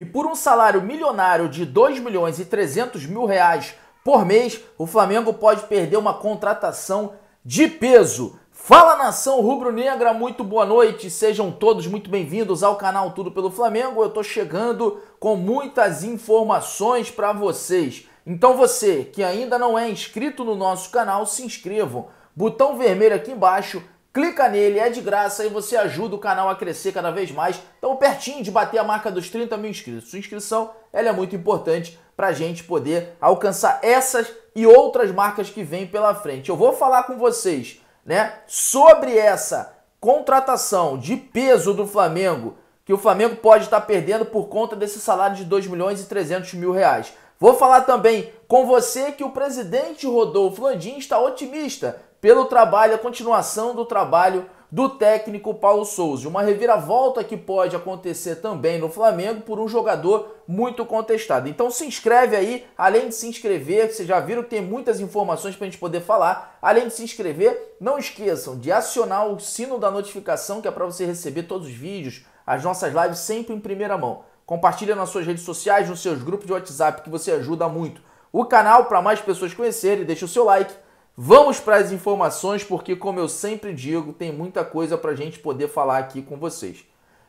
E por um salário milionário de 2 milhões e 300 mil reais por mês, o Flamengo pode perder uma contratação de peso. Fala nação rubro-negra, muito boa noite, sejam todos muito bem-vindos ao canal Tudo pelo Flamengo. Eu tô chegando com muitas informações para vocês. Então você que ainda não é inscrito no nosso canal, se inscrevam. Botão vermelho aqui embaixo, Clica nele, é de graça e você ajuda o canal a crescer cada vez mais. tão pertinho de bater a marca dos 30 mil inscritos. Sua inscrição ela é muito importante para a gente poder alcançar essas e outras marcas que vêm pela frente. Eu vou falar com vocês né, sobre essa contratação de peso do Flamengo que o Flamengo pode estar perdendo por conta desse salário de 2 milhões e 300 mil reais. Vou falar também com você que o presidente Rodolfo Landim está otimista pelo trabalho, a continuação do trabalho do técnico Paulo Souza. Uma reviravolta que pode acontecer também no Flamengo por um jogador muito contestado. Então se inscreve aí, além de se inscrever, vocês já viram que tem muitas informações para a gente poder falar. Além de se inscrever, não esqueçam de acionar o sino da notificação, que é para você receber todos os vídeos, as nossas lives sempre em primeira mão. Compartilha nas suas redes sociais, nos seus grupos de WhatsApp, que você ajuda muito o canal para mais pessoas conhecerem. Deixa o seu like Vamos para as informações, porque, como eu sempre digo, tem muita coisa para a gente poder falar aqui com vocês.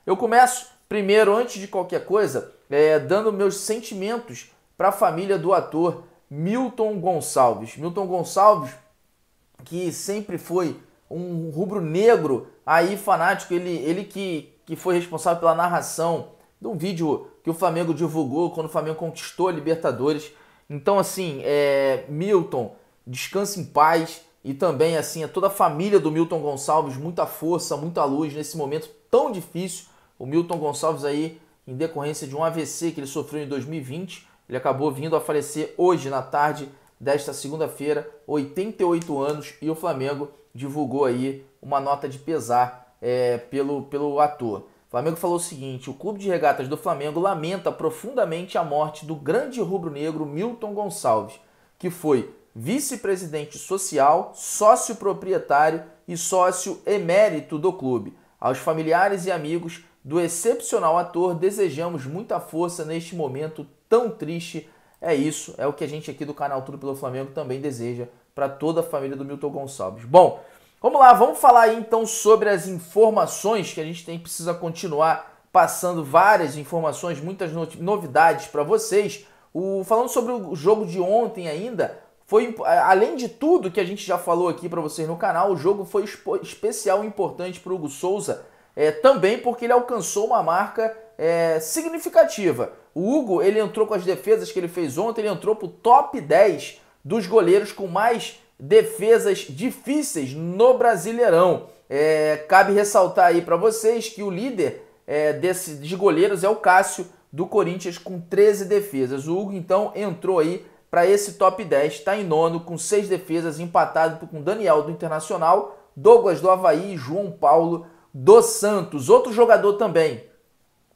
Eu começo, primeiro, antes de qualquer coisa, é, dando meus sentimentos para a família do ator Milton Gonçalves. Milton Gonçalves, que sempre foi um rubro-negro aí fanático, ele, ele que, que foi responsável pela narração de um vídeo que o Flamengo divulgou quando o Flamengo conquistou a Libertadores. Então, assim, é, Milton, descanse em paz e também assim a toda a família do Milton Gonçalves, muita força, muita luz nesse momento tão difícil. O Milton Gonçalves aí em decorrência de um AVC que ele sofreu em 2020, ele acabou vindo a falecer hoje na tarde desta segunda-feira, 88 anos, e o Flamengo divulgou aí uma nota de pesar é, pelo, pelo ator. O Flamengo falou o seguinte: o Clube de Regatas do Flamengo lamenta profundamente a morte do grande rubro-negro Milton Gonçalves, que foi vice-presidente social, sócio proprietário e sócio emérito do clube. Aos familiares e amigos do excepcional ator, desejamos muita força neste momento tão triste. É isso, é o que a gente aqui do canal Tudo pelo Flamengo também deseja para toda a família do Milton Gonçalves. Bom, vamos lá, vamos falar aí então sobre as informações que a gente tem, precisa continuar passando várias informações, muitas novidades para vocês. O, falando sobre o jogo de ontem ainda, foi, além de tudo que a gente já falou aqui para vocês no canal, o jogo foi especial e importante para o Hugo Souza, é, também porque ele alcançou uma marca é, significativa. O Hugo ele entrou com as defesas que ele fez ontem, ele entrou para o top 10 dos goleiros com mais defesas difíceis no Brasileirão. É, cabe ressaltar aí para vocês que o líder é, desse, de goleiros é o Cássio do Corinthians com 13 defesas. O Hugo então entrou aí para esse top 10, está em nono, com seis defesas, empatado com Daniel do Internacional, Douglas do Havaí e João Paulo do Santos. Outro jogador também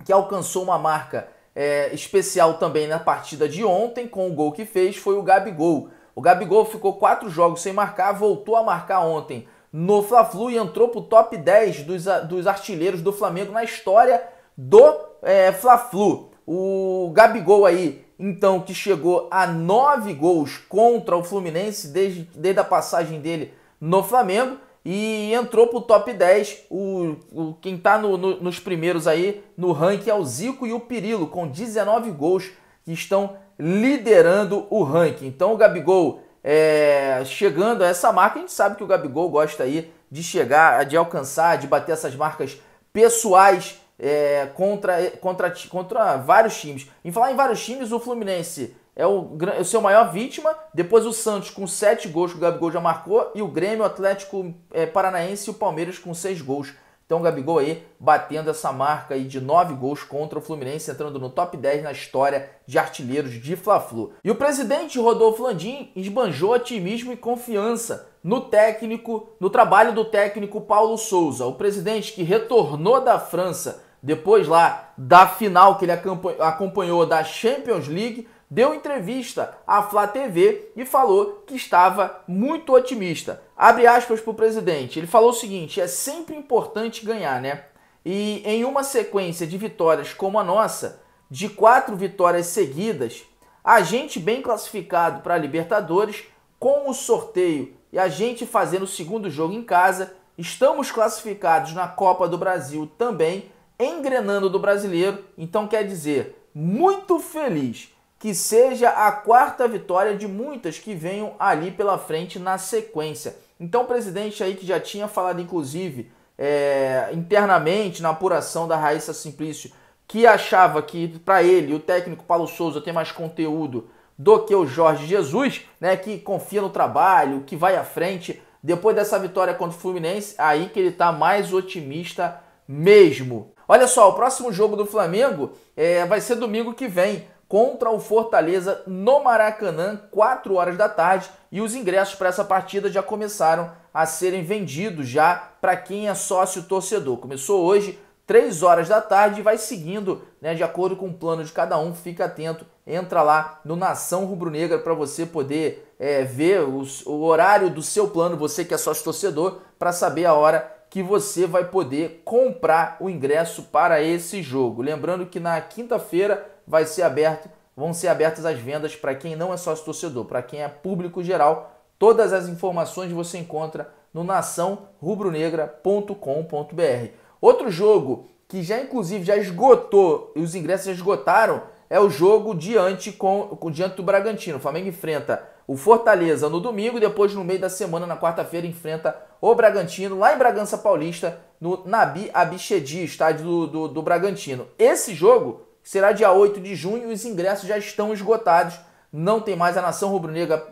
que alcançou uma marca é, especial também na partida de ontem, com o gol que fez, foi o Gabigol. O Gabigol ficou quatro jogos sem marcar, voltou a marcar ontem no Fla-Flu e entrou para o top 10 dos, dos artilheiros do Flamengo na história do é, Fla-Flu. O Gabigol aí então que chegou a nove gols contra o Fluminense desde, desde a passagem dele no Flamengo e entrou para o top 10. O, o quem está no, no, nos primeiros aí no ranking é o Zico e o Pirilo, com 19 gols que estão liderando o ranking. Então o Gabigol é, chegando a essa marca, a gente sabe que o Gabigol gosta aí de chegar, de alcançar, de bater essas marcas pessoais é, contra, é, contra, contra vários times. Em falar em vários times, o Fluminense é o, é o seu maior vítima. Depois o Santos com 7 gols que o Gabigol já marcou. E o Grêmio, o Atlético é, Paranaense e o Palmeiras com 6 gols. Então o Gabigol aí batendo essa marca aí de 9 gols contra o Fluminense, entrando no top 10 na história de artilheiros de Fla-Flu. E o presidente Rodolfo Landim esbanjou otimismo e confiança no técnico, no trabalho do técnico Paulo Souza. O presidente que retornou da França depois lá da final que ele acompanhou da Champions League, deu entrevista à Flá TV e falou que estava muito otimista. Abre aspas para o presidente. Ele falou o seguinte: é sempre importante ganhar, né? E em uma sequência de vitórias como a nossa, de quatro vitórias seguidas, a gente bem classificado para a Libertadores, com o sorteio e a gente fazendo o segundo jogo em casa, estamos classificados na Copa do Brasil também engrenando do brasileiro, então quer dizer, muito feliz que seja a quarta vitória de muitas que venham ali pela frente na sequência. Então, o presidente aí que já tinha falado, inclusive, é, internamente na apuração da Raíssa Simplício, que achava que para ele, o técnico Paulo Souza, tem mais conteúdo do que o Jorge Jesus, né, que confia no trabalho, que vai à frente. Depois dessa vitória contra o Fluminense, aí que ele está mais otimista mesmo. Olha só, o próximo jogo do Flamengo é, vai ser domingo que vem contra o Fortaleza no Maracanã, 4 horas da tarde, e os ingressos para essa partida já começaram a serem vendidos já para quem é sócio torcedor. Começou hoje, 3 horas da tarde, e vai seguindo, né, de acordo com o plano de cada um. Fica atento, entra lá no Nação Rubro Negra para você poder é, ver os, o horário do seu plano, você que é sócio torcedor, para saber a hora que você vai poder comprar o ingresso para esse jogo. Lembrando que na quinta-feira vai ser aberto, vão ser abertas as vendas para quem não é sócio torcedor, para quem é público geral. Todas as informações você encontra no naçãorubronegra.com.br. Outro jogo que já inclusive já esgotou e os ingressos já esgotaram é o jogo diante com diante do Bragantino. O Flamengo enfrenta o Fortaleza no domingo, depois no meio da semana, na quarta-feira, enfrenta o Bragantino lá em Bragança Paulista, no Nabi Abichedi, estádio do, do, do Bragantino. Esse jogo será dia 8 de junho e os ingressos já estão esgotados. Não tem mais a Nação Rubro-Negra,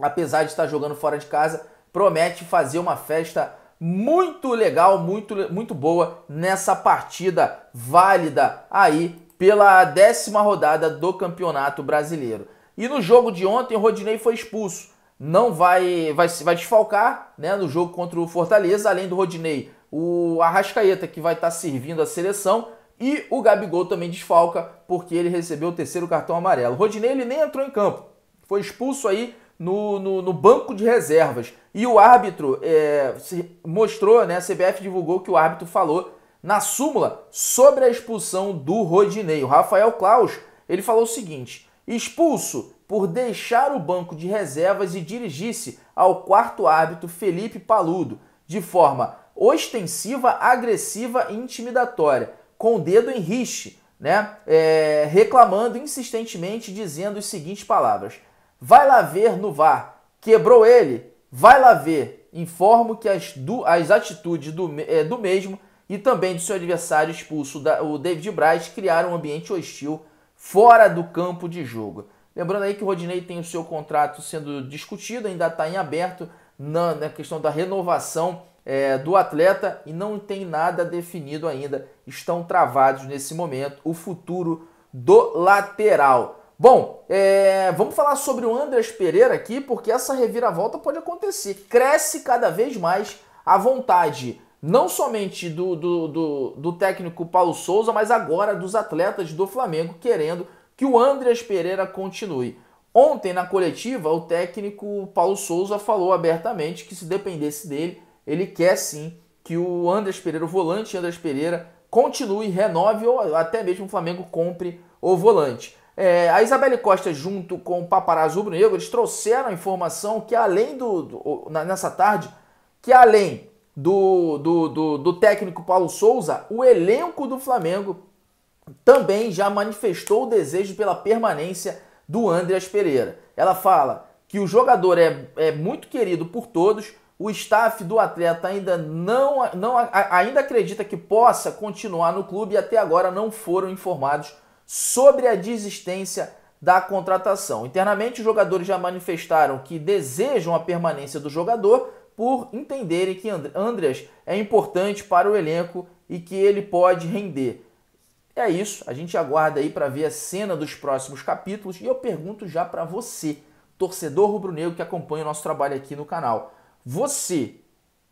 apesar de estar jogando fora de casa, promete fazer uma festa muito legal, muito, muito boa nessa partida válida aí pela décima rodada do Campeonato Brasileiro. E no jogo de ontem, o Rodinei foi expulso. Não vai, vai, vai desfalcar né, no jogo contra o Fortaleza. Além do Rodinei, o Arrascaeta, que vai estar tá servindo a seleção. E o Gabigol também desfalca, porque ele recebeu o terceiro cartão amarelo. O Rodinei ele nem entrou em campo. Foi expulso aí no, no, no banco de reservas. E o árbitro é, mostrou, né? A CBF divulgou que o árbitro falou na súmula sobre a expulsão do Rodinei. O Rafael Klaus, ele falou o seguinte expulso por deixar o banco de reservas e dirigir-se ao quarto árbitro Felipe Paludo, de forma ostensiva, agressiva e intimidatória, com o dedo em rixe, né? É, reclamando insistentemente, dizendo as seguintes palavras: Vai lá ver no VAR, quebrou ele, vai lá ver. Informo que as, do, as atitudes do, é, do mesmo e também do seu adversário expulso, da, o David Braz, criaram um ambiente hostil fora do campo de jogo. Lembrando aí que o Rodinei tem o seu contrato sendo discutido, ainda está em aberto na, na, questão da renovação é, do atleta e não tem nada definido ainda. Estão travados nesse momento o futuro do lateral. Bom, é, vamos falar sobre o Andrés Pereira aqui, porque essa reviravolta pode acontecer. Cresce cada vez mais a vontade não somente do, do, do, do, técnico Paulo Souza, mas agora dos atletas do Flamengo querendo que o Andreas Pereira continue. Ontem, na coletiva, o técnico Paulo Souza falou abertamente que se dependesse dele, ele quer sim que o Andreas Pereira, o volante Andreas Pereira, continue, renove ou até mesmo o Flamengo compre o volante. É, a Isabelle Costa, junto com o Paparazzo Rubro Negro, eles trouxeram a informação que além do, do nessa tarde, que além do, do, do, do técnico Paulo Souza, o elenco do Flamengo também já manifestou o desejo pela permanência do Andreas Pereira. Ela fala que o jogador é, é muito querido por todos, o staff do atleta ainda não, não ainda acredita que possa continuar no clube e até agora não foram informados sobre a desistência da contratação. Internamente, os jogadores já manifestaram que desejam a permanência do jogador, por entenderem que Andreas é importante para o elenco e que ele pode render. É isso, a gente aguarda aí para ver a cena dos próximos capítulos e eu pergunto já para você, torcedor rubro-negro que acompanha o nosso trabalho aqui no canal. Você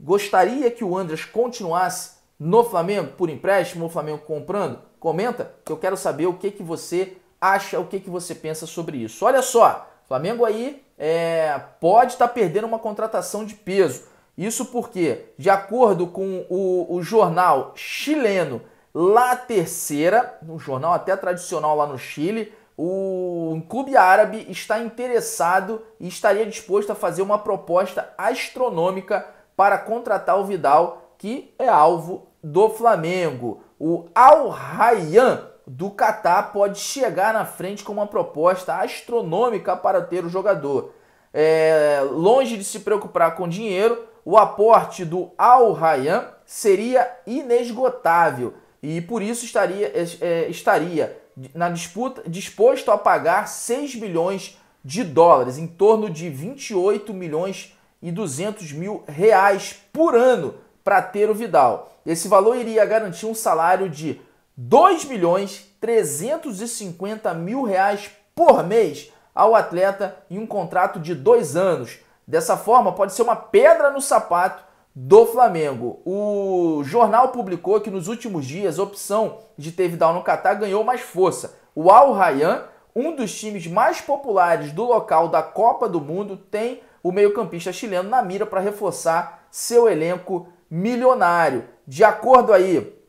gostaria que o Andreas continuasse no Flamengo por empréstimo, o Flamengo comprando? Comenta que eu quero saber o que, que você acha, o que, que você pensa sobre isso. Olha só, Flamengo aí é, pode estar tá perdendo uma contratação de peso. Isso porque, de acordo com o, o jornal chileno La Terceira, um jornal até tradicional lá no Chile, o um clube árabe está interessado e estaria disposto a fazer uma proposta astronômica para contratar o Vidal, que é alvo do Flamengo. O Al Rayyan do Catar pode chegar na frente com uma proposta astronômica para ter o jogador. É, longe de se preocupar com dinheiro, o aporte do Al Rayyan seria inesgotável e por isso estaria, é, é estaria na disputa disposto a pagar 6 bilhões de dólares, em torno de 28 milhões e 200 mil reais por ano para ter o Vidal. Esse valor iria garantir um salário de 2 milhões 350 mil reais por mês ao atleta em um contrato de dois anos. Dessa forma, pode ser uma pedra no sapato do Flamengo. O jornal publicou que nos últimos dias a opção de Vidal no Catar ganhou mais força. O Al Rayyan, um dos times mais populares do local da Copa do Mundo, tem o meio-campista chileno na mira para reforçar seu elenco milionário. De acordo aí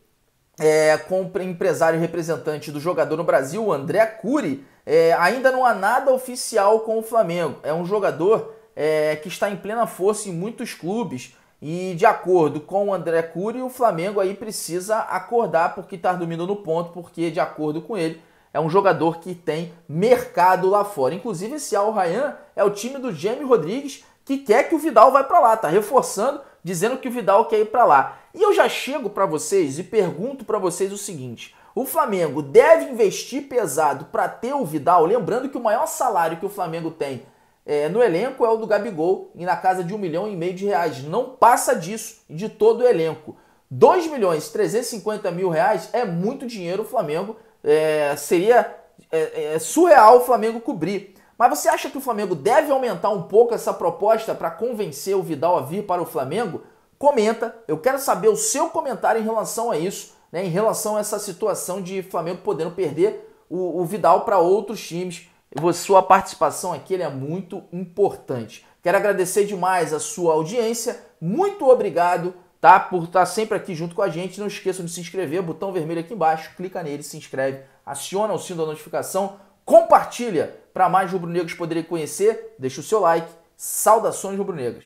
é, com o empresário representante do jogador no Brasil, o André Cury, é, ainda não há nada oficial com o Flamengo. É um jogador é, que está em plena força em muitos clubes. E de acordo com o André Cury, o Flamengo aí precisa acordar porque está dormindo no ponto, porque de acordo com ele, é um jogador que tem mercado lá fora. Inclusive esse Al Ryan é o time do Jamie Rodrigues que quer que o Vidal vá para lá, tá reforçando, dizendo que o Vidal quer ir para lá. E eu já chego para vocês e pergunto para vocês o seguinte: o Flamengo deve investir pesado para ter o Vidal, lembrando que o maior salário que o Flamengo tem é, no elenco é o do Gabigol, e na casa de um milhão e meio de reais. Não passa disso de todo o elenco. 2 milhões e 350 mil reais é muito dinheiro o Flamengo. É, seria é, é, surreal o Flamengo cobrir. Mas você acha que o Flamengo deve aumentar um pouco essa proposta para convencer o Vidal a vir para o Flamengo? comenta. Eu quero saber o seu comentário em relação a isso, né, em relação a essa situação de Flamengo podendo perder o, o Vidal para outros times. Sua participação aqui é muito importante. Quero agradecer demais a sua audiência. Muito obrigado tá, por estar tá sempre aqui junto com a gente. Não esqueçam de se inscrever, botão vermelho aqui embaixo, clica nele, se inscreve, aciona o sino da notificação, compartilha para mais rubro-negros poderem conhecer. Deixa o seu like. Saudações rubro negros